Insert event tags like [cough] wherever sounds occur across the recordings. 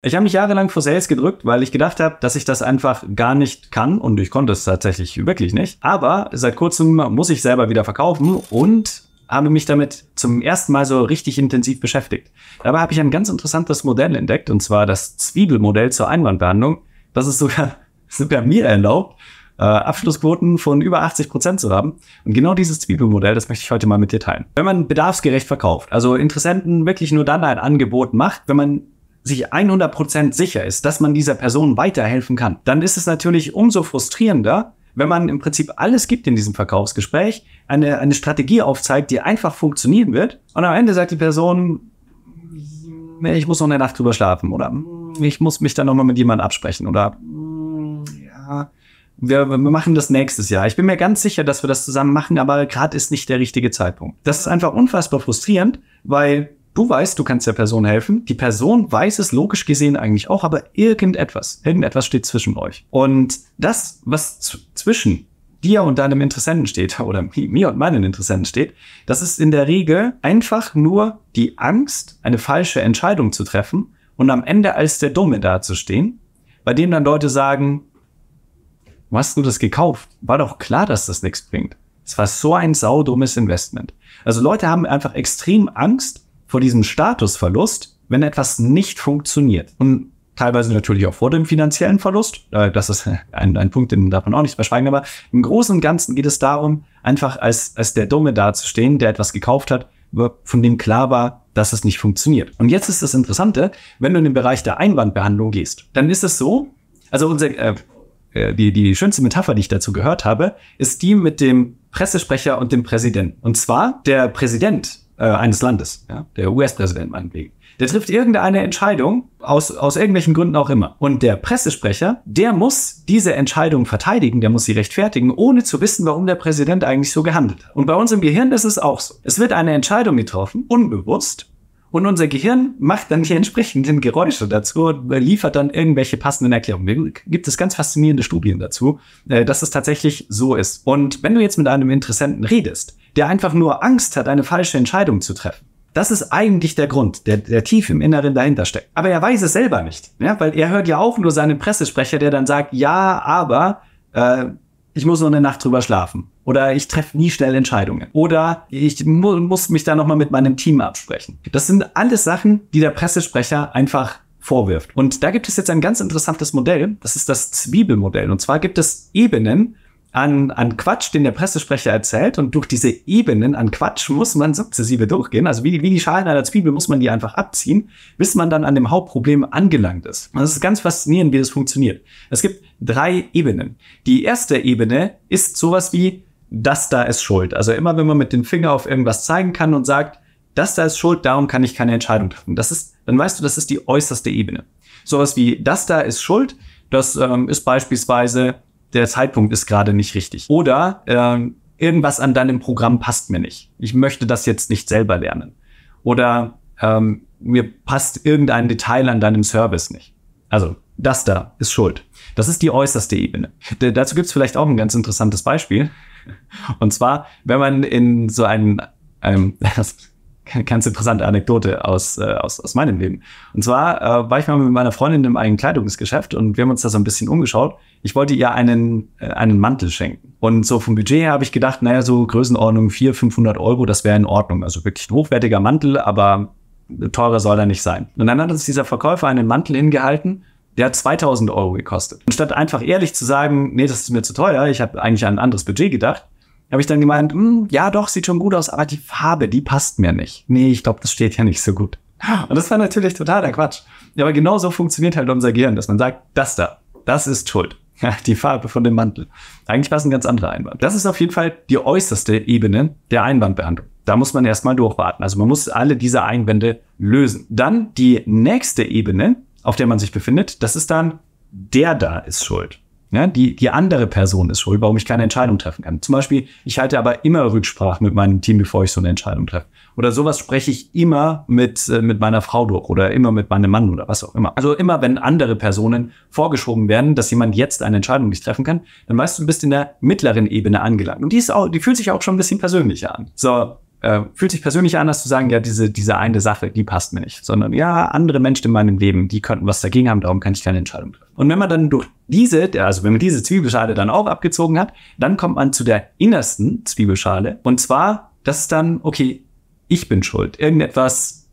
Ich habe mich jahrelang vor Sales gedrückt, weil ich gedacht habe, dass ich das einfach gar nicht kann und ich konnte es tatsächlich wirklich nicht. Aber seit kurzem muss ich selber wieder verkaufen und habe mich damit zum ersten Mal so richtig intensiv beschäftigt. Dabei habe ich ein ganz interessantes Modell entdeckt, und zwar das Zwiebelmodell zur Einwandbehandlung. Das ist sogar, [laughs] sogar mir erlaubt, äh, Abschlussquoten von über 80 Prozent zu haben. Und genau dieses Zwiebelmodell, das möchte ich heute mal mit dir teilen. Wenn man bedarfsgerecht verkauft, also Interessenten wirklich nur dann ein Angebot macht, wenn man sich 100% sicher ist, dass man dieser Person weiterhelfen kann, dann ist es natürlich umso frustrierender, wenn man im Prinzip alles gibt in diesem Verkaufsgespräch, eine, eine Strategie aufzeigt, die einfach funktionieren wird und am Ende sagt die Person, ich muss noch eine Nacht drüber schlafen oder ich muss mich dann nochmal mit jemandem absprechen oder ja, wir, wir machen das nächstes Jahr. Ich bin mir ganz sicher, dass wir das zusammen machen, aber gerade ist nicht der richtige Zeitpunkt. Das ist einfach unfassbar frustrierend, weil Du weißt, du kannst der Person helfen. Die Person weiß es logisch gesehen eigentlich auch, aber irgendetwas, irgendetwas steht zwischen euch. Und das, was zwischen dir und deinem Interessenten steht [laughs] oder mir und meinen Interessenten steht, das ist in der Regel einfach nur die Angst, eine falsche Entscheidung zu treffen und am Ende als der Dumme dazustehen, bei dem dann Leute sagen, hast du das gekauft? War doch klar, dass das nichts bringt. Es war so ein saudummes Investment. Also Leute haben einfach extrem Angst, vor diesem Statusverlust, wenn etwas nicht funktioniert. Und teilweise natürlich auch vor dem finanziellen Verlust. Äh, das ist [laughs] ein, ein Punkt, den darf man auch nicht verschweigen. Aber im Großen und Ganzen geht es darum, einfach als, als der Dumme dazustehen, der etwas gekauft hat, von dem klar war, dass es nicht funktioniert. Und jetzt ist das Interessante, wenn du in den Bereich der Einwandbehandlung gehst, dann ist es so, also unser, äh, äh die, die schönste Metapher, die ich dazu gehört habe, ist die mit dem Pressesprecher und dem Präsidenten. Und zwar, der Präsident äh, eines Landes, ja? der US-Präsident meinetwegen. Der trifft irgendeine Entscheidung, aus, aus irgendwelchen Gründen auch immer. Und der Pressesprecher, der muss diese Entscheidung verteidigen, der muss sie rechtfertigen, ohne zu wissen, warum der Präsident eigentlich so gehandelt hat. Und bei uns im Gehirn ist es auch so. Es wird eine Entscheidung getroffen, unbewusst, und unser Gehirn macht dann die entsprechenden Geräusche dazu und liefert dann irgendwelche passenden Erklärungen. Gibt es ganz faszinierende Studien dazu, äh, dass es tatsächlich so ist. Und wenn du jetzt mit einem Interessenten redest, der einfach nur Angst hat, eine falsche Entscheidung zu treffen, das ist eigentlich der Grund, der, der tief im Inneren dahinter steckt. Aber er weiß es selber nicht, ja? weil er hört ja auch nur seinen Pressesprecher, der dann sagt, ja, aber äh, ich muss noch eine Nacht drüber schlafen. Oder ich treffe nie schnell Entscheidungen. Oder ich mu muss mich da nochmal mit meinem Team absprechen. Das sind alles Sachen, die der Pressesprecher einfach vorwirft. Und da gibt es jetzt ein ganz interessantes Modell. Das ist das Zwiebelmodell. Und zwar gibt es Ebenen, an, an Quatsch, den der Pressesprecher erzählt. Und durch diese Ebenen an Quatsch muss man sukzessive durchgehen. Also wie, wie die Schalen einer Zwiebel muss man die einfach abziehen, bis man dann an dem Hauptproblem angelangt ist. Und das ist ganz faszinierend, wie das funktioniert. Es gibt drei Ebenen. Die erste Ebene ist sowas wie das da ist schuld. Also immer, wenn man mit dem Finger auf irgendwas zeigen kann und sagt, das da ist schuld, darum kann ich keine Entscheidung treffen. Das ist, dann weißt du, das ist die äußerste Ebene. Sowas wie, das da ist schuld, das ähm, ist beispielsweise, der Zeitpunkt ist gerade nicht richtig. Oder ähm, irgendwas an deinem Programm passt mir nicht. Ich möchte das jetzt nicht selber lernen. Oder ähm, mir passt irgendein Detail an deinem Service nicht. Also das da ist schuld. Das ist die äußerste Ebene. D dazu gibt's vielleicht auch ein ganz interessantes Beispiel. Und zwar, wenn man in so einen, einem, [laughs] ganz interessante Anekdote aus, äh, aus, aus meinem Leben. Und zwar äh, war ich mal mit meiner Freundin in einem Kleidungsgeschäft und wir haben uns da so ein bisschen umgeschaut. Ich wollte ihr einen, äh, einen Mantel schenken. Und so vom Budget her habe ich gedacht, naja, so Größenordnung 400, 500 Euro, das wäre in Ordnung. Also wirklich ein hochwertiger Mantel, aber teurer soll er nicht sein. Und dann hat uns dieser Verkäufer einen Mantel hingehalten der hat 2000 Euro gekostet. Und statt einfach ehrlich zu sagen, nee, das ist mir zu teuer, ich habe eigentlich an ein anderes Budget gedacht, habe ich dann gemeint, hm, ja doch, sieht schon gut aus, aber die Farbe, die passt mir nicht. Nee, ich glaube, das steht ja nicht so gut. Und das war natürlich totaler Quatsch. Aber genau so funktioniert halt unser Gehirn, dass man sagt, das da, das ist schuld. [laughs] die Farbe von dem Mantel. Eigentlich war es ein ganz anderer Einwand. Das ist auf jeden Fall die äußerste Ebene der Einwandbehandlung. Da muss man erstmal durchwarten. Also man muss alle diese Einwände lösen. Dann die nächste Ebene auf der man sich befindet, das ist dann, der da ist schuld. Ja, die, die andere Person ist schuld, warum ich keine Entscheidung treffen kann. Zum Beispiel, ich halte aber immer Rücksprache mit meinem Team, bevor ich so eine Entscheidung treffe. Oder sowas spreche ich immer mit, äh, mit meiner Frau durch oder immer mit meinem Mann oder was auch immer. Also immer, wenn andere Personen vorgeschoben werden, dass jemand jetzt eine Entscheidung nicht treffen kann, dann weißt du, du bist in der mittleren Ebene angelangt. Und die ist auch, die fühlt sich auch schon ein bisschen persönlicher an. So, äh, fühlt sich persönlich an, als zu sagen, ja, diese, diese eine Sache, die passt mir nicht, sondern ja, andere Menschen in meinem Leben, die könnten was dagegen haben, darum kann ich keine Entscheidung treffen. Und wenn man dann durch diese, also wenn man diese Zwiebelschale dann auch abgezogen hat, dann kommt man zu der innersten Zwiebelschale und zwar, das ist dann, okay, ich bin schuld. Irgendetwas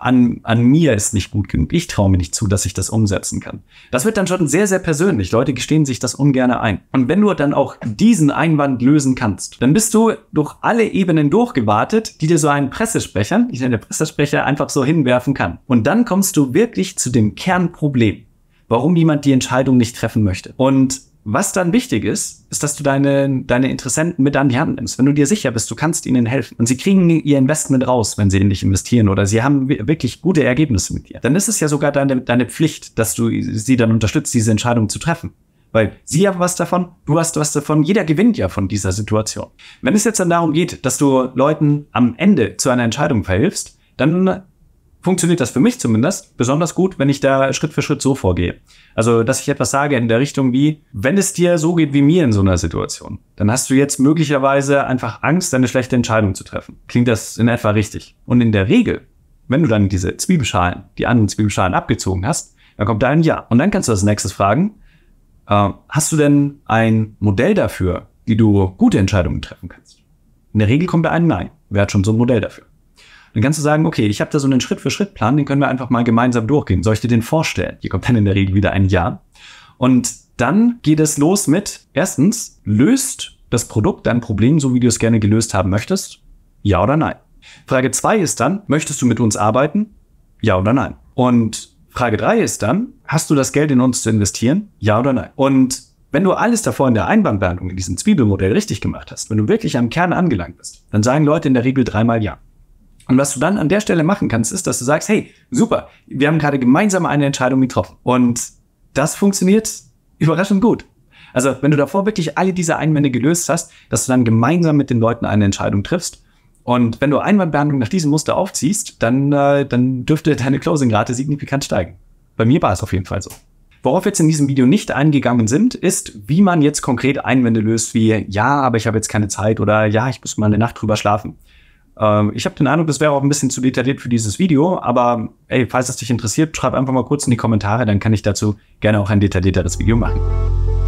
an, an mir ist nicht gut genug. Ich traue mir nicht zu, dass ich das umsetzen kann. Das wird dann schon sehr, sehr persönlich. Leute gestehen sich das ungern ein. Und wenn du dann auch diesen Einwand lösen kannst, dann bist du durch alle Ebenen durchgewartet, die dir so einen Pressesprecher, ich nenne Pressesprecher, einfach so hinwerfen kann. Und dann kommst du wirklich zu dem Kernproblem warum jemand die Entscheidung nicht treffen möchte. Und was dann wichtig ist, ist, dass du deine, deine Interessenten mit an die Hand nimmst. Wenn du dir sicher bist, du kannst ihnen helfen und sie kriegen ihr Investment raus, wenn sie in dich investieren oder sie haben wirklich gute Ergebnisse mit dir, dann ist es ja sogar deine, deine Pflicht, dass du sie dann unterstützt, diese Entscheidung zu treffen. Weil sie haben was davon, du hast was davon, jeder gewinnt ja von dieser Situation. Wenn es jetzt dann darum geht, dass du Leuten am Ende zu einer Entscheidung verhilfst, dann funktioniert das für mich zumindest besonders gut, wenn ich da Schritt für Schritt so vorgehe. Also, dass ich etwas sage in der Richtung wie, wenn es dir so geht wie mir in so einer Situation, dann hast du jetzt möglicherweise einfach Angst, eine schlechte Entscheidung zu treffen. Klingt das in etwa richtig? Und in der Regel, wenn du dann diese Zwiebelschalen, die anderen Zwiebelschalen abgezogen hast, dann kommt da ein Ja. Und dann kannst du als nächstes fragen, äh, hast du denn ein Modell dafür, wie du gute Entscheidungen treffen kannst? In der Regel kommt da ein Nein. Wer hat schon so ein Modell dafür? Dann kannst du sagen, okay, ich habe da so einen Schritt-für-Schritt-Plan, den können wir einfach mal gemeinsam durchgehen. Soll ich dir den vorstellen? Hier kommt dann in der Regel wieder ein Ja. Und dann geht es los mit, erstens, löst das Produkt dein Problem, so wie du es gerne gelöst haben möchtest? Ja oder nein? Frage zwei ist dann, möchtest du mit uns arbeiten? Ja oder nein? Und Frage drei ist dann, hast du das Geld in uns zu investieren? Ja oder nein? Und wenn du alles davor in der Einbahnbehandlung, in diesem Zwiebelmodell richtig gemacht hast, wenn du wirklich am Kern angelangt bist, dann sagen Leute in der Regel dreimal Ja. Und was du dann an der Stelle machen kannst, ist, dass du sagst, hey, super, wir haben gerade gemeinsam eine Entscheidung getroffen. Und das funktioniert überraschend gut. Also, wenn du davor wirklich alle diese Einwände gelöst hast, dass du dann gemeinsam mit den Leuten eine Entscheidung triffst. Und wenn du Einwandbehandlung nach diesem Muster aufziehst, dann, äh, dann dürfte deine Closing-Rate signifikant steigen. Bei mir war es auf jeden Fall so. Worauf jetzt in diesem Video nicht eingegangen sind, ist, wie man jetzt konkret Einwände löst, wie ja, aber ich habe jetzt keine Zeit oder ja, ich muss mal eine Nacht drüber schlafen. Ähm, ich habe den Eindruck, das wäre auch ein bisschen zu detailliert für dieses Video, aber ey, falls es dich interessiert, schreib einfach mal kurz in die Kommentare, dann kann ich dazu gerne auch ein detaillierteres Video machen.